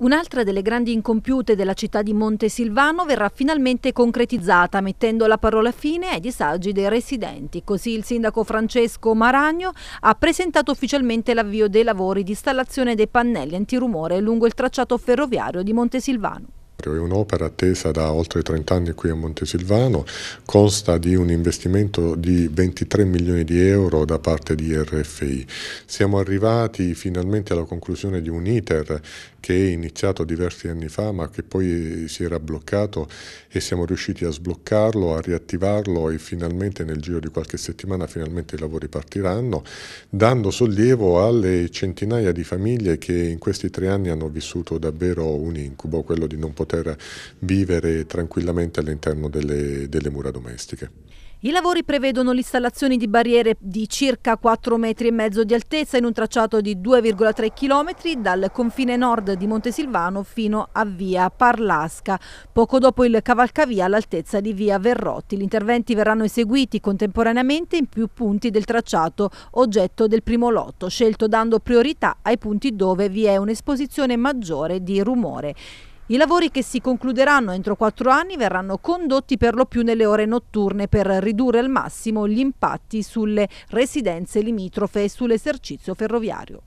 Un'altra delle grandi incompiute della città di Montesilvano verrà finalmente concretizzata mettendo la parola fine ai disagi dei residenti. Così il sindaco Francesco Maragno ha presentato ufficialmente l'avvio dei lavori di installazione dei pannelli antirumore lungo il tracciato ferroviario di Montesilvano. È un'opera attesa da oltre 30 anni qui a Montesilvano, consta di un investimento di 23 milioni di euro da parte di RFI. Siamo arrivati finalmente alla conclusione di un iter che è iniziato diversi anni fa ma che poi si era bloccato e siamo riusciti a sbloccarlo, a riattivarlo e finalmente nel giro di qualche settimana finalmente i lavori partiranno, dando sollievo alle centinaia di famiglie che in questi tre anni hanno vissuto davvero un incubo, quello di non poter poter vivere tranquillamente all'interno delle, delle mura domestiche. I lavori prevedono l'installazione di barriere di circa 4,5 metri di altezza in un tracciato di 2,3 km dal confine nord di Montesilvano fino a via Parlasca, poco dopo il cavalcavia all'altezza di via Verrotti. Gli interventi verranno eseguiti contemporaneamente in più punti del tracciato oggetto del primo lotto, scelto dando priorità ai punti dove vi è un'esposizione maggiore di rumore. I lavori che si concluderanno entro quattro anni verranno condotti per lo più nelle ore notturne per ridurre al massimo gli impatti sulle residenze limitrofe e sull'esercizio ferroviario.